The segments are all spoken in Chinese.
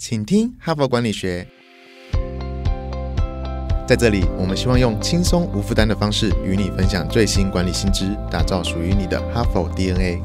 请听《哈佛管理学》。在这里，我们希望用轻松无负担的方式与你分享最新管理新知，打造属于你的哈佛 DNA。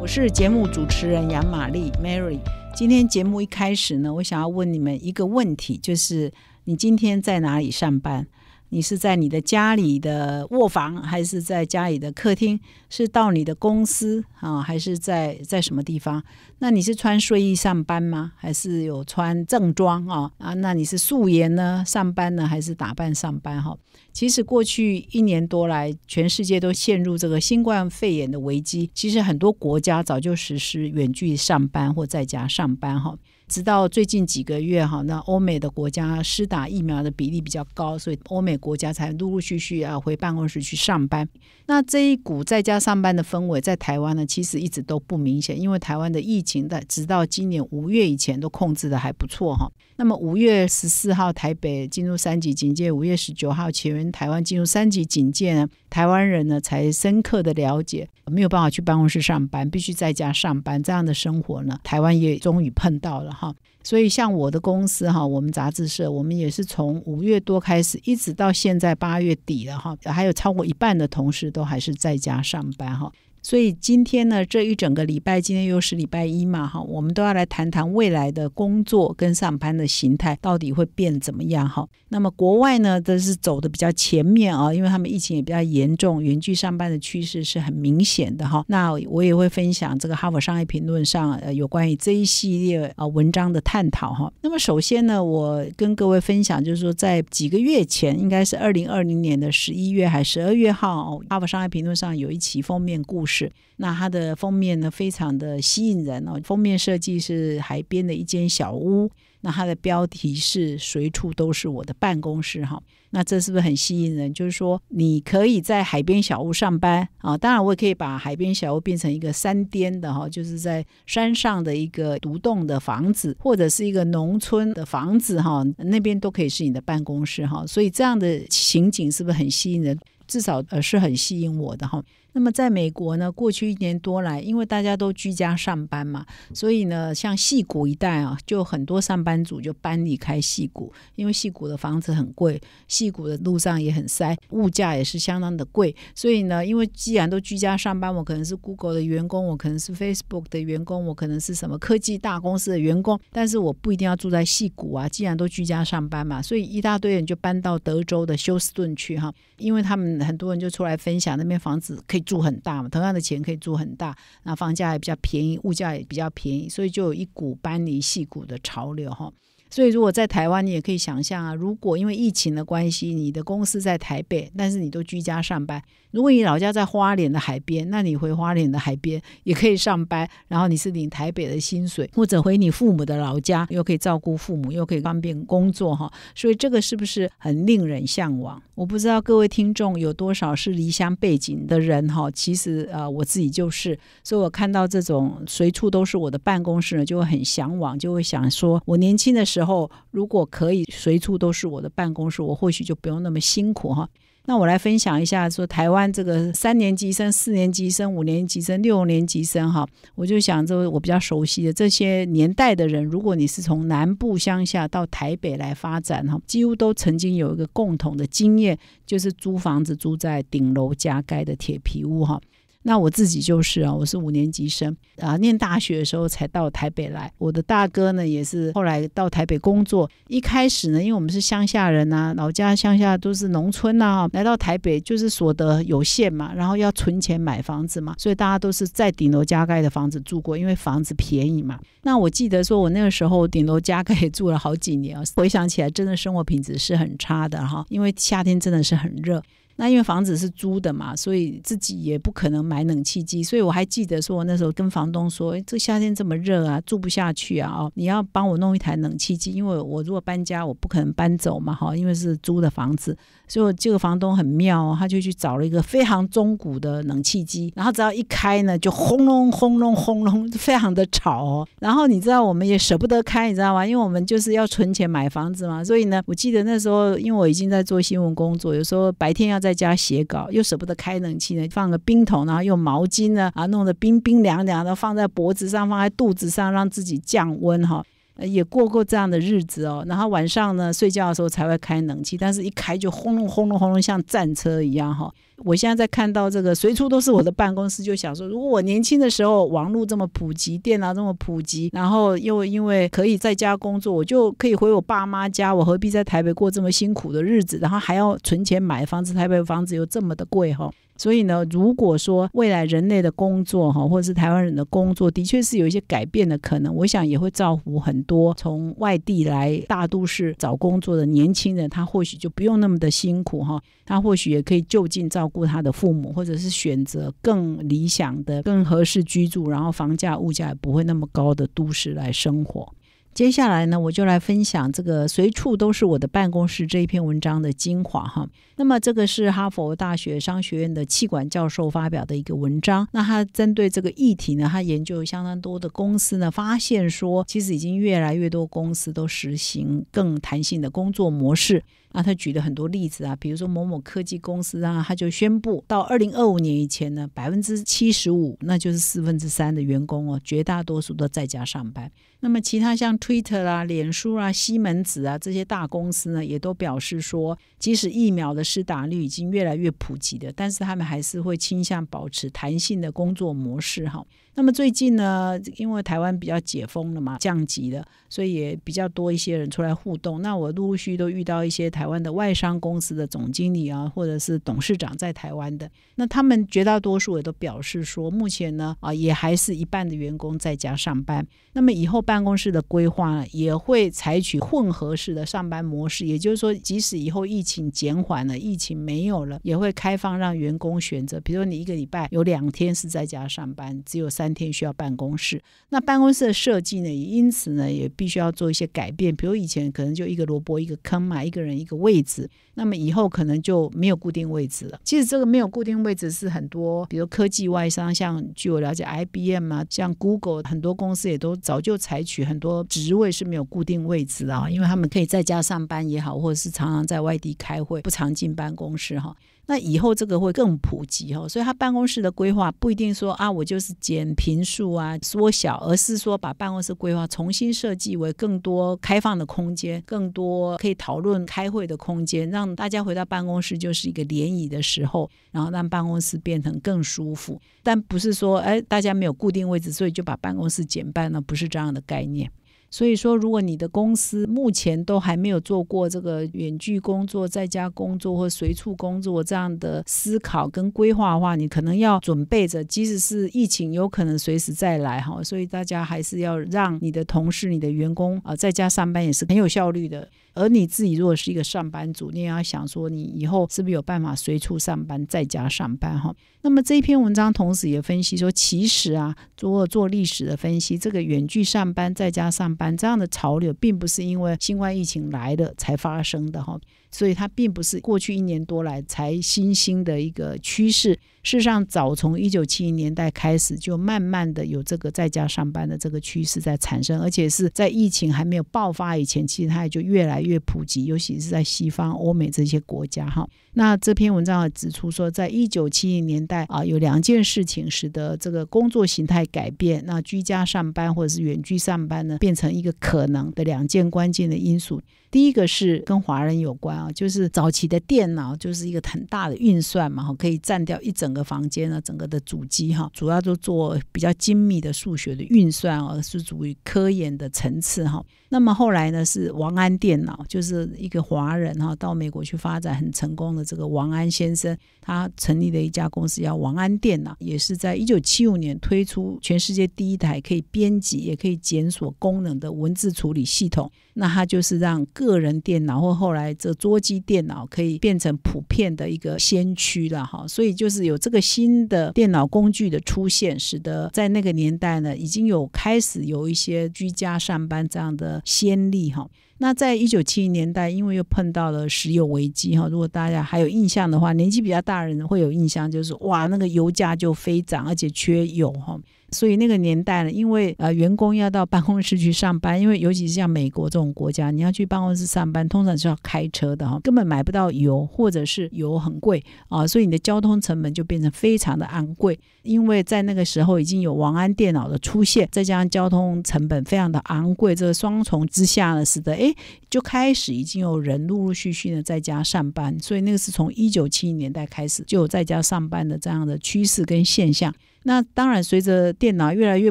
我是节目主持人杨玛丽 Mary。今天节目一开始呢，我想要问你们一个问题，就是你今天在哪里上班？你是在你的家里的卧房，还是在家里的客厅？是到你的公司啊，还是在在什么地方？那你是穿睡衣上班吗？还是有穿正装啊？啊，那你是素颜呢，上班呢，还是打扮上班哈？其实过去一年多来，全世界都陷入这个新冠肺炎的危机。其实很多国家早就实施远距上班或在家上班哈。直到最近几个月哈，那欧美的国家施打疫苗的比例比较高，所以欧美。国家才陆陆续续啊回办公室去上班。那这一股在家上班的氛围，在台湾呢，其实一直都不明显，因为台湾的疫情的直到今年五月以前都控制的还不错哈。那么五月十四号台北进入三级警戒，五月十九号前台湾进入三级警戒，呢，台湾人呢才深刻的了解，没有办法去办公室上班，必须在家上班这样的生活呢，台湾也终于碰到了哈。所以，像我的公司哈，我们杂志社，我们也是从五月多开始，一直到现在八月底了哈，还有超过一半的同事都还是在家上班哈。所以今天呢，这一整个礼拜，今天又是礼拜一嘛，哈，我们都要来谈谈未来的工作跟上班的形态到底会变怎么样，哈。那么国外呢，都是走的比较前面啊，因为他们疫情也比较严重，远距上班的趋势是很明显的，哈。那我也会分享这个《哈佛商业评论》上呃有关于这一系列啊文章的探讨，哈。那么首先呢，我跟各位分享就是说，在几个月前，应该是二零二零年的十一月还十二月号，《哈佛商业评论》上有一期封面故事。是，那它的封面呢非常的吸引人哦。封面设计是海边的一间小屋，那它的标题是“随处都是我的办公室”哈。那这是不是很吸引人？就是说，你可以在海边小屋上班啊。当然，我也可以把海边小屋变成一个山巅的哈，就是在山上的一个独栋的房子，或者是一个农村的房子哈，那边都可以是你的办公室哈。所以这样的情景是不是很吸引人？至少呃是很吸引我的哈。那么在美国呢，过去一年多来，因为大家都居家上班嘛，所以呢，像戏谷一带啊，就很多上班族就搬离开戏谷，因为戏谷的房子很贵，戏谷的路上也很塞，物价也是相当的贵。所以呢，因为既然都居家上班，我可能是 Google 的员工，我可能是 Facebook 的员工，我可能是什么科技大公司的员工，但是我不一定要住在戏谷啊。既然都居家上班嘛，所以一大堆人就搬到德州的休斯顿去哈，因为他们很多人就出来分享那边房子可以。住很大嘛，同样的钱可以住很大，那房价也比较便宜，物价也比较便宜，所以就有一股搬离戏谷的潮流哈。所以如果在台湾，你也可以想象啊，如果因为疫情的关系，你的公司在台北，但是你都居家上班。如果你老家在花莲的海边，那你回花莲的海边也可以上班，然后你是领台北的薪水，或者回你父母的老家，又可以照顾父母，又可以方便工作哈。所以这个是不是很令人向往？我不知道各位听众有多少是离乡背景的人哈。其实呃，我自己就是，所以我看到这种随处都是我的办公室呢，就会很向往，就会想说，我年轻的时候如果可以随处都是我的办公室，我或许就不用那么辛苦哈。那我来分享一下，说台湾这个三年级生、四年级生、五年级生、六年级生哈，我就想，这我比较熟悉的这些年代的人，如果你是从南部乡下到台北来发展哈，几乎都曾经有一个共同的经验，就是租房子住在顶楼加盖的铁皮屋哈。那我自己就是啊，我是五年级生啊，念大学的时候才到台北来。我的大哥呢，也是后来到台北工作。一开始呢，因为我们是乡下人呐，老家乡下都是农村呐，来到台北就是所得有限嘛，然后要存钱买房子嘛，所以大家都是在顶楼加盖的房子住过，因为房子便宜嘛。那我记得说我那个时候顶楼加盖也住了好几年啊，回想起来，真的生活品质是很差的哈，因为夏天真的是很热。那因为房子是租的嘛，所以自己也不可能买冷气机，所以我还记得，说我那时候跟房东说，这夏天这么热啊，住不下去啊，哦，你要帮我弄一台冷气机，因为我如果搬家，我不可能搬走嘛，哈，因为是租的房子，所以这个房东很妙，他就去找了一个非常中古的冷气机，然后只要一开呢，就轰隆轰隆轰隆，非常的吵，哦。然后你知道我们也舍不得开，你知道吗？因为我们就是要存钱买房子嘛，所以呢，我记得那时候，因为我已经在做新闻工作，有时候白天要在。在家写稿又舍不得开冷气呢，放个冰桶，然后用毛巾呢啊，弄得冰冰凉凉的，放在脖子上，放在肚子上，让自己降温哈，也过过这样的日子哦。然后晚上呢，睡觉的时候才会开冷气，但是一开就轰隆轰隆轰隆，像战车一样哈。我现在在看到这个随处都是我的办公室，就想说，如果我年轻的时候，网络这么普及，电脑这么普及，然后又因为可以在家工作，我就可以回我爸妈家，我何必在台北过这么辛苦的日子？然后还要存钱买房子，台北房子又这么的贵哈。所以呢，如果说未来人类的工作哈，或者是台湾人的工作，的确是有一些改变的可能，我想也会造福很多从外地来大都市找工作的年轻人，他或许就不用那么的辛苦哈，他或许也可以就近照。顾他的父母，或者是选择更理想的、更合适居住，然后房价、物价也不会那么高的都市来生活。接下来呢，我就来分享这个“随处都是我的办公室”这一篇文章的精华哈。那么这个是哈佛大学商学院的气管教授发表的一个文章。那他针对这个议题呢，他研究相当多的公司呢，发现说，其实已经越来越多公司都实行更弹性的工作模式。那他举了很多例子啊，比如说某某科技公司啊，他就宣布到二零二五年以前呢，百分之七十五，那就是四分之三的员工哦，绝大多数都在家上班。那么其他像 Twitter 啦、脸书啊、西门子啊这些大公司呢，也都表示说，即使疫苗的。斯达率已经越来越普及的，但是他们还是会倾向保持弹性的工作模式，哈。那么最近呢，因为台湾比较解封了嘛，降级了，所以也比较多一些人出来互动。那我陆陆续续都遇到一些台湾的外商公司的总经理啊，或者是董事长在台湾的。那他们绝大多数也都表示说，目前呢啊，也还是一半的员工在家上班。那么以后办公室的规划呢，也会采取混合式的上班模式，也就是说，即使以后疫情减缓了，疫情没有了，也会开放让员工选择，比如说你一个礼拜有两天是在家上班，只有三。天需要办公室，那办公室的设计呢？也因此呢，也必须要做一些改变。比如以前可能就一个萝卜一个坑嘛，一个人一个位置，那么以后可能就没有固定位置了。其实这个没有固定位置是很多，比如科技外商，像据我了解，IBM 啊，像 Google，很多公司也都早就采取很多职位是没有固定位置啊，因为他们可以在家上班也好，或者是常常在外地开会，不常进办公室哈。那以后这个会更普及哦，所以他办公室的规划不一定说啊，我就是减平数啊，缩小，而是说把办公室规划重新设计为更多开放的空间，更多可以讨论开会的空间，让大家回到办公室就是一个联谊的时候，然后让办公室变成更舒服，但不是说哎大家没有固定位置，所以就把办公室减半了，不是这样的概念。所以说，如果你的公司目前都还没有做过这个远距工作、在家工作或随处工作这样的思考跟规划的话，你可能要准备着，即使是疫情有可能随时再来哈。所以大家还是要让你的同事、你的员工啊在家上班也是很有效率的。而你自己如果是一个上班族，你也要想说你以后是不是有办法随处上班、在家上班哈。那么这篇文章同时也分析说，其实啊，如果做历史的分析，这个远距上班、在家上班。反这样的潮流，并不是因为新冠疫情来的才发生的哈。所以它并不是过去一年多来才新兴的一个趋势，事实上早从一九七零年代开始就慢慢的有这个在家上班的这个趋势在产生，而且是在疫情还没有爆发以前，其实它也就越来越普及，尤其是在西方欧美这些国家哈。那这篇文章也指出说，在一九七零年代啊，有两件事情使得这个工作形态改变，那居家上班或者是远距上班呢，变成一个可能的两件关键的因素。第一个是跟华人有关啊，就是早期的电脑就是一个很大的运算嘛，哈，可以占掉一整个房间啊，整个的主机哈，主要都做比较精密的数学的运算啊，是属于科研的层次哈。那么后来呢？是王安电脑，就是一个华人哈，到美国去发展很成功的这个王安先生，他成立了一家公司叫王安电脑，也是在一九七五年推出全世界第一台可以编辑也可以检索功能的文字处理系统。那他就是让个人电脑或后来这桌机电脑可以变成普遍的一个先驱了哈。所以就是有这个新的电脑工具的出现，使得在那个年代呢，已经有开始有一些居家上班这样的。先例哈，那在一九七零年代，因为又碰到了石油危机哈，如果大家还有印象的话，年纪比较大的人会有印象，就是哇，那个油价就飞涨，而且缺油哈。所以那个年代呢，因为呃，员工要到办公室去上班，因为尤其是像美国这种国家，你要去办公室上班，通常是要开车的哈，根本买不到油，或者是油很贵啊，所以你的交通成本就变成非常的昂贵。因为在那个时候已经有王安电脑的出现，再加上交通成本非常的昂贵，这个双重之下呢，使得哎，就开始已经有人陆陆续续的在家上班，所以那个是从一九七零年代开始就有在家上班的这样的趋势跟现象。那当然，随着电脑越来越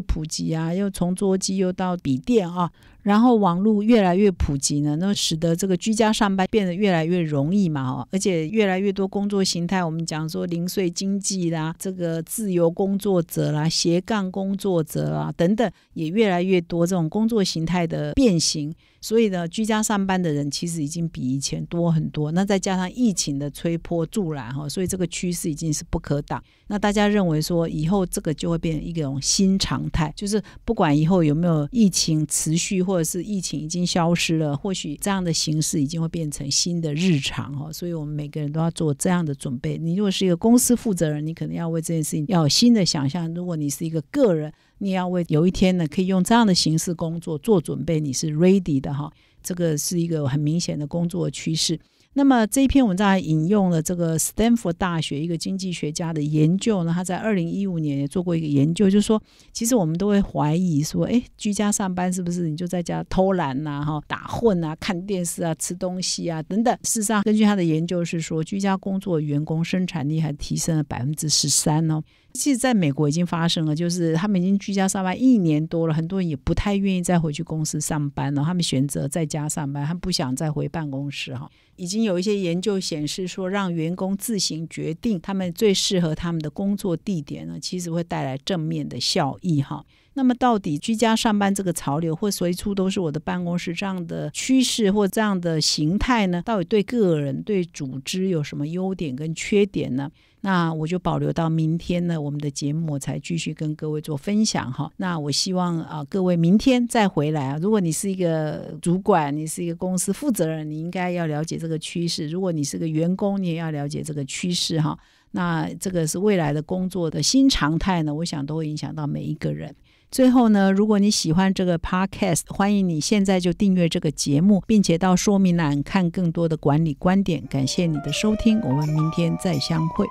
普及啊，又从桌机又到笔电啊。然后网络越来越普及呢，那使得这个居家上班变得越来越容易嘛，哦，而且越来越多工作形态，我们讲说零碎经济啦，这个自由工作者啦，斜杠工作者啊等等，也越来越多这种工作形态的变形。所以呢，居家上班的人其实已经比以前多很多。那再加上疫情的推波助澜，哈，所以这个趋势已经是不可挡。那大家认为说以后这个就会变成一种新常态，就是不管以后有没有疫情持续。或者是疫情已经消失了，或许这样的形式已经会变成新的日常哈，所以我们每个人都要做这样的准备。你如果是一个公司负责人，你可能要为这件事情要有新的想象；如果你是一个个人，你要为有一天呢可以用这样的形式工作做准备，你是 ready 的哈。这个是一个很明显的工作趋势。那么这一篇文章还引用了这个斯坦福大学一个经济学家的研究呢，他在二零一五年也做过一个研究，就是说，其实我们都会怀疑说，哎，居家上班是不是你就在家偷懒呐、哈打混啊、看电视啊、吃东西啊等等。事实上，根据他的研究是说，居家工作员工生产力还提升了百分之十三呢。其实在美国已经发生了，就是他们已经居家上班一年多了，很多人也不太愿意再回去公司上班了，他们选择在家上班，他们不想再回办公室哈。已经有一些研究显示说，让员工自行决定他们最适合他们的工作地点呢，其实会带来正面的效益哈。那么，到底居家上班这个潮流，或随处都是我的办公室这样的趋势，或这样的形态呢？到底对个人、对组织有什么优点跟缺点呢？那我就保留到明天呢，我们的节目才继续跟各位做分享哈。那我希望啊，各位明天再回来啊。如果你是一个主管，你是一个公司负责人，你应该要了解这个趋势；如果你是个员工，你也要了解这个趋势哈。那这个是未来的工作的新常态呢，我想都会影响到每一个人。最后呢，如果你喜欢这个 podcast，欢迎你现在就订阅这个节目，并且到说明栏看更多的管理观点。感谢你的收听，我们明天再相会。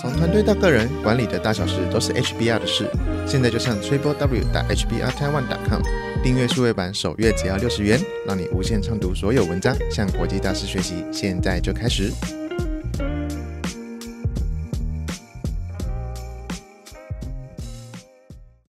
从团队到个人，管理的大小事都是 HBR 的事。现在就上 triplew.hbr.tw.com 订阅数位版，首月只要六十元，让你无限畅读所有文章，向国际大师学习。现在就开始。